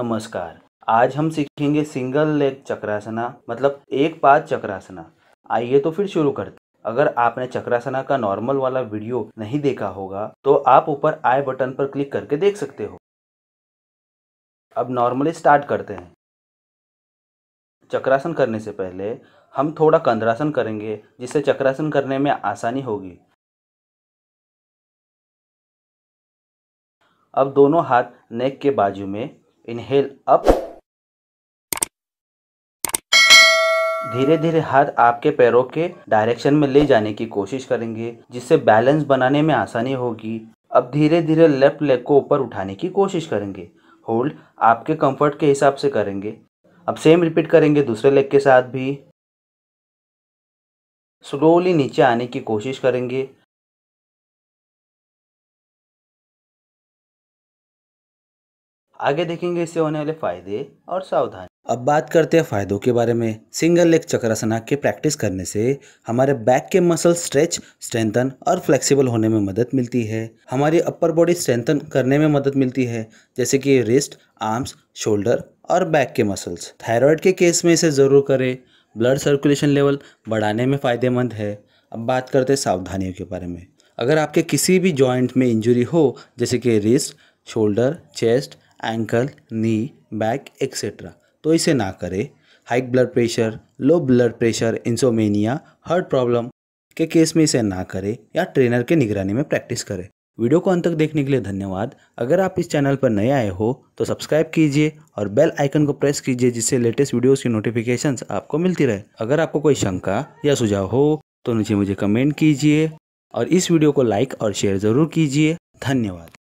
नमस्कार आज हम सीखेंगे सिंगल लेग चक्रासना मतलब एक पाद चक्रासना आइए तो फिर शुरू करते अगर आपने चक्रासना का नॉर्मल वाला वीडियो नहीं देखा होगा तो आप ऊपर आई बटन पर क्लिक करके देख सकते हो अब नॉर्मली स्टार्ट करते हैं चक्रासन करने से पहले हम थोड़ा कंद्रासन करेंगे जिससे चक्रासन करने में आसानी होगी अब दोनों हाथ नेक के बाजू में इनहेल अप धीरे धीरे हाथ आपके पैरों के डायरेक्शन में ले जाने की कोशिश करेंगे जिससे बैलेंस बनाने में आसानी होगी अब धीरे धीरे लेफ्ट लेग को ऊपर उठाने की कोशिश करेंगे होल्ड आपके कंफर्ट के हिसाब से करेंगे अब सेम रिपीट करेंगे दूसरे लेग के साथ भी स्लोली नीचे आने की कोशिश करेंगे आगे देखेंगे इससे होने वाले फायदे और सावधानी अब बात करते हैं फायदों के बारे में सिंगल लेग चक्रासना की प्रैक्टिस करने से हमारे बैक के मसल स्ट्रेच स्ट्रेंथन और फ्लेक्सिबल होने में मदद मिलती है हमारी अपर बॉडी स्ट्रेंथन करने में मदद मिलती है जैसे कि रिस्ट आर्म्स शोल्डर और बैक के मसल्स थायराइड के केस में इसे ज़रूर करें ब्लड सर्कुलेशन लेवल बढ़ाने में फ़ायदेमंद है अब बात करते हैं सावधानियों के बारे में अगर आपके किसी भी जॉइंट में इंजरी हो जैसे कि wrist shoulder chest ankle knee back etcetera तो इसे ना करें high blood pressure low blood pressure insomnia heart problem के केस में इसे ना करें या ट्रेनर के निगरानी में प्रैक्टिस करें वीडियो को अंत तक देखने के लिए धन्यवाद अगर आप इस चैनल पर नए आए हो तो सब्सक्राइब कीजिए और बेल आइकन को प्रेस कीजिए जिससे लेटेस्ट वीडियोस की नोटिफिकेशंस आपको मिलती रहे अगर आपको कोई शंका या सुझाव हो तो नीचे मुझे कमेंट कीजिए और इस वीडियो को लाइक और शेयर ज़रूर कीजिए धन्यवाद